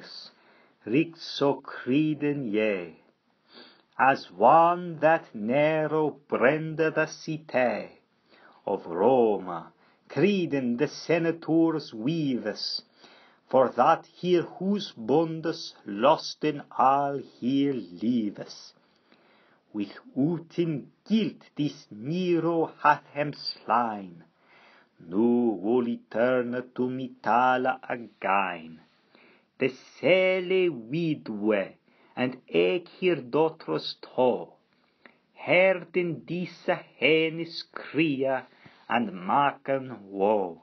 darkness, rixo criden ye, as one that nero brenda the cite of Roma, criden the senators weaves, for that here whose bondus lost in all here lives. With utin guilt this Nero hath him slain, nu vol eterna tum itala againe. The cele vidue and ek hierdotros to, herden disa hennes cria and maken wo.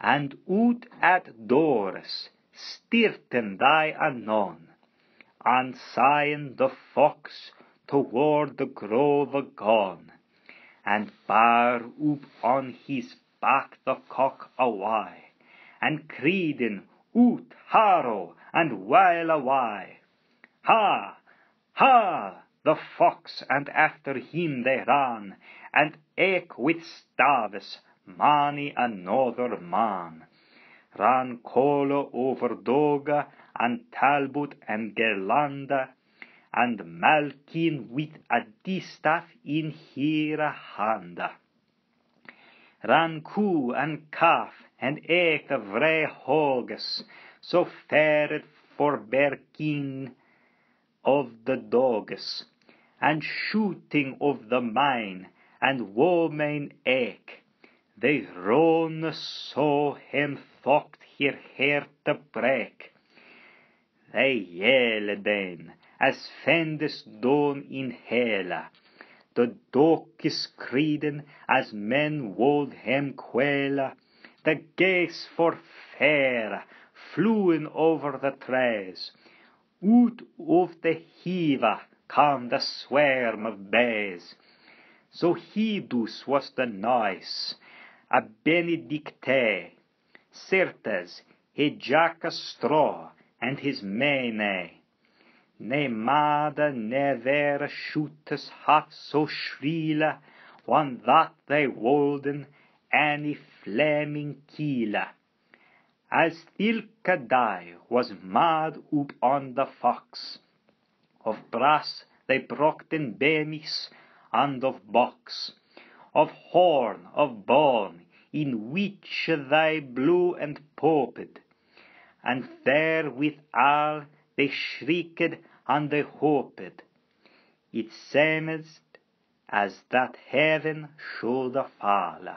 And ut at doors styrten thy anon, and sign the fox toward the grove gone, and bar up on his back the cock away, and creedin oot haro and wile away. Ha! Ha! The fox, and after him they ran, and eke with staves many another man. Ran Colo over Doga, and Talbot and Gerlanda, and Malkin with a distaff in hira handa, Ran Coo and Calf, and eke vrij hooges, zo so het voorberg ging of the doges, and shooting of the mine, and woman eke. They rone saw him thocht her hair to break. They yelled then, as fendes don in hela, the dokis creeden as men wold hem quella the geese for fair in over the trees. Out of the heava cam the swarm of bees. So hidus was the noise, a benedicte. Certes, he jack a straw, and his mane, Ne mada never shootest half so shrill, one that they wolden, any flaming keeler. As ilka die was mad up on the fox, Of brass they brochten bemis and of box, Of horn, of bone, in which they blew and poped, And there withal they shrieked and they hoped. It seemed as that heaven should falle.